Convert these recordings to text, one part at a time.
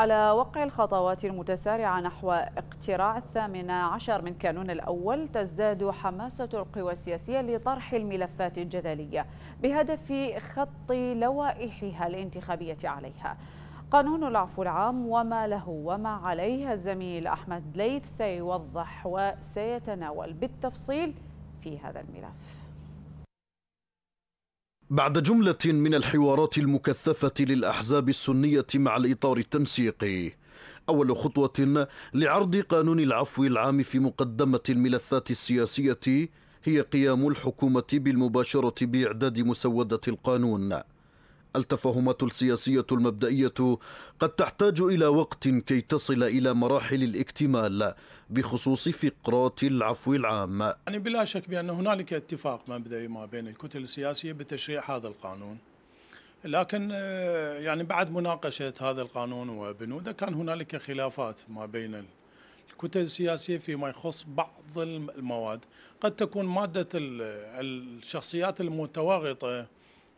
على وقع الخطوات المتسارعة نحو اقتراع الثامن عشر من كانون الأول تزداد حماسة القوى السياسية لطرح الملفات الجدلية بهدف خط لوائحها الانتخابية عليها قانون العفو العام وما له وما عليه الزميل أحمد ليث سيوضح وسيتناول بالتفصيل في هذا الملف بعد جملة من الحوارات المكثفة للأحزاب السنية مع الإطار التنسيقي أول خطوة لعرض قانون العفو العام في مقدمة الملفات السياسية هي قيام الحكومة بالمباشرة بإعداد مسودة القانون التفاهمات السياسية المبدئية قد تحتاج إلى وقت كي تصل إلى مراحل الاكتمال بخصوص فقرات العفو العام يعني بلا شك بأن هنالك اتفاق مبدئي ما بين الكتل السياسية بتشريع هذا القانون لكن آه، يعني بعد مناقشة هذا القانون وبنوده كان هنالك خلافات ما بين الكتل السياسية فيما يخص بعض المواد قد تكون مادة الشخصيات المتواغطة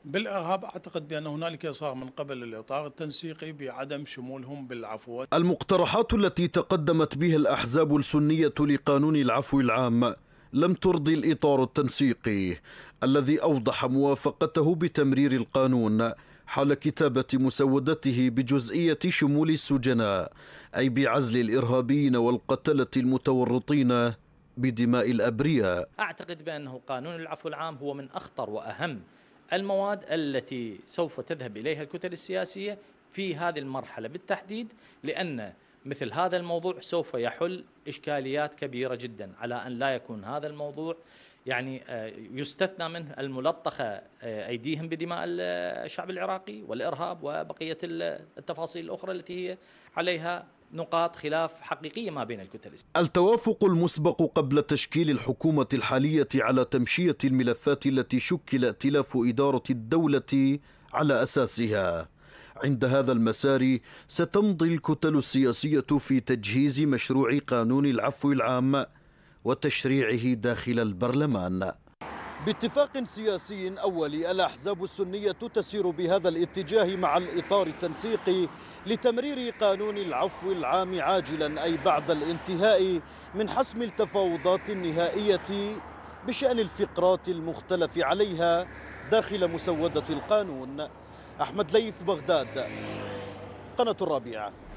بالارهاب اعتقد بان هنالك اصرار من قبل الاطار التنسيقي بعدم شمولهم بالعفو. المقترحات التي تقدمت بها الاحزاب السنيه لقانون العفو العام لم ترضي الاطار التنسيقي الذي اوضح موافقته بتمرير القانون حال كتابة مسودته بجزئية شمول السجناء أي بعزل الإرهابيين والقتلة المتورطين بدماء الأبرياء أعتقد بأنه قانون العفو العام هو من أخطر وأهم المواد التي سوف تذهب اليها الكتل السياسيه في هذه المرحله بالتحديد لان مثل هذا الموضوع سوف يحل اشكاليات كبيره جدا على ان لا يكون هذا الموضوع يعني آه، يستثنى منه الملطخه آه، ايديهم بدماء آه، الشعب العراقي والارهاب وبقيه التفاصيل الاخرى التي هي عليها نقاط خلاف حقيقية ما بين الكتل التوافق المسبق قبل تشكيل الحكومة الحالية على تمشية الملفات التي شكل ائتلاف إدارة الدولة على أساسها عند هذا المسار ستمضي الكتل السياسية في تجهيز مشروع قانون العفو العام وتشريعه داخل البرلمان باتفاق سياسي أولي الأحزاب السنية تسير بهذا الاتجاه مع الإطار التنسيقي لتمرير قانون العفو العام عاجلا أي بعد الانتهاء من حسم التفاوضات النهائية بشأن الفقرات المختلف عليها داخل مسودة القانون أحمد ليث بغداد قناة الرابعة